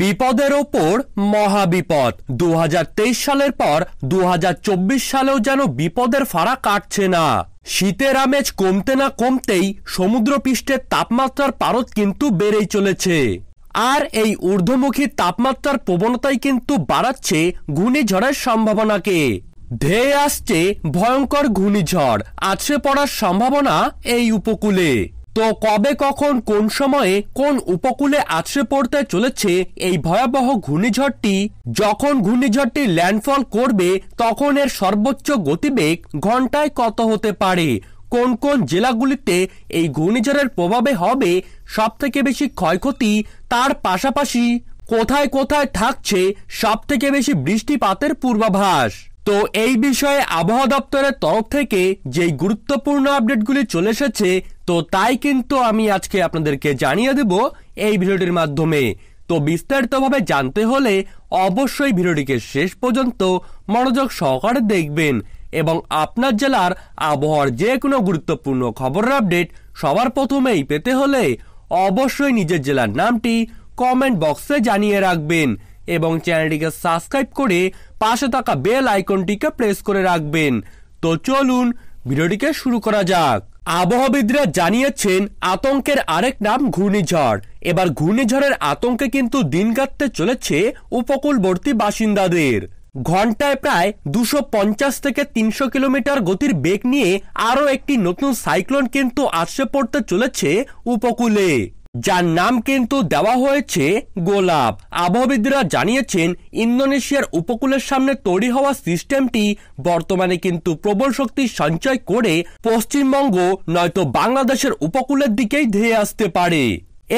বিপদের ওপর মহাবিপদ দু সালের পর দু সালেও যেন বিপদের ফাড়া কাটছে না শীতের আমেজ কমতে না কমতেই সমুদ্রপৃষ্ঠের তাপমাত্রার পারদ কিন্তু বেড়েই চলেছে আর এই ঊর্ধ্বমুখী তাপমাত্রার প্রবণতাই কিন্তু বাড়াচ্ছে ঘূর্ণিঝড়ের সম্ভাবনাকে ধেয়ে আসছে ভয়ঙ্কর ঘূর্ণিঝড় আছড়ে পড়ার সম্ভাবনা এই উপকূলে তো কবে কখন কোন সময়ে কোন উপকূলে আছড়ে পড়তে চলেছে এই ভয়াবহ ঘূর্ণিঝড়টি যখন ঘূর্ণিঝড়টি ল্যান্ডফল করবে তখন এর সর্বোচ্চ গতিবেগ ঘন্টায় কত হতে পারে কোন কোন জেলাগুলিতে এই ঘূর্ণিঝড়ের প্রভাবে হবে সব থেকে বেশি ক্ষয়ক্ষতি তার পাশাপাশি কোথায় কোথায় থাকছে সব থেকে বেশি বৃষ্টিপাতের পূর্বাভাস তো এই বিষয়ে আবহাওয়া দপ্তরের তরফ থেকে যে গুরুত্বপূর্ণ আপডেটগুলি চলে এসেছে তো তাই কিন্তু আমি আজকে আপনাদেরকে জানিয়ে দেব এই ভিডিওটির মাধ্যমে তো বিস্তারিতভাবে জানতে হলে অবশ্যই ভিডিওটিকে শেষ পর্যন্ত মনোযোগ সহকারে দেখবেন এবং আপনার জেলার আবহাওয়ার যে কোনো গুরুত্বপূর্ণ খবরের আপডেট সবার প্রথমেই পেতে হলে অবশ্যই নিজের জেলার নামটি কমেন্ট বক্সে জানিয়ে রাখবেন এবং চ্যানেলটিকে সাবস্ক্রাইব করে পাশে থাকা বেল আইকনটিকে প্রেস করে রাখবেন তো চলুন ভিডিওটিকে শুরু করা যাক আবহাবিদরা জানিয়েছেন আতঙ্কের আরেক নাম ঘূর্ণিঝড় এবার ঘূর্ণিঝড়ের আতঙ্কে কিন্তু দিন কাটতে চলেছে উপকূলবর্তী বাসিন্দাদের ঘন্টায় প্রায় দুশো পঞ্চাশ থেকে তিনশো কিলোমিটার গতির বেগ নিয়ে আরও একটি নতুন সাইক্লোন কিন্তু আসছে পড়তে চলেছে উপকূলে যার নাম কিন্তু দেওয়া হয়েছে গোলাপ আবহবিদরা জানিয়েছেন ইন্দোনেশিয়ার উপকূলের সামনে তৈরি হওয়া সিস্টেমটি বর্তমানে কিন্তু প্রবল শক্তি সঞ্চয় করে পশ্চিমবঙ্গ নয়তো বাংলাদেশের উপকূলের দিকেই ধেয়ে আসতে পারে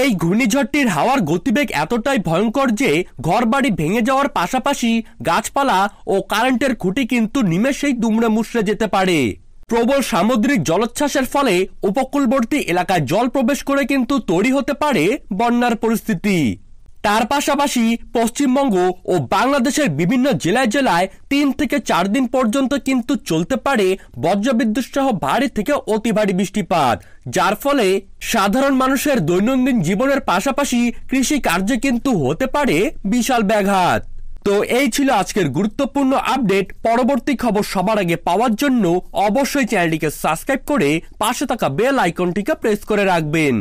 এই ঘূর্ণিঝড়টির হাওয়ার গতিবেগ এতটাই ভয়ঙ্কর যে ঘরবাড়ি ভেঙে যাওয়ার পাশাপাশি গাছপালা ও কারেন্টের খুঁটি কিন্তু নিমেষেই দুমড়ে মুশড়ে যেতে পারে প্রবল সামুদ্রিক জলোচ্ছ্বাসের ফলে উপকূলবর্তী এলাকায় জল প্রবেশ করে কিন্তু তৈরি হতে পারে বন্যার পরিস্থিতি তার পাশাপাশি পশ্চিমবঙ্গ ও বাংলাদেশের বিভিন্ন জেলায় জেলায় তিন থেকে চার দিন পর্যন্ত কিন্তু চলতে পারে বজ্রবিদ্যুৎ সহ ভারী থেকে অতি ভারী বৃষ্টিপাত যার ফলে সাধারণ মানুষের দৈনন্দিন জীবনের পাশাপাশি কৃষি কার্যে কিন্তু হতে পারে বিশাল ব্যাঘাত তো এই ছিল আজকের গুরুত্বপূর্ণ আপডেট পরবর্তী খবর সবার আগে পাওয়ার জন্য অবশ্যই চ্যানেলটিকে সাবস্ক্রাইব করে পাশে থাকা বেল আইকনটিকে প্রেস করে রাখবেন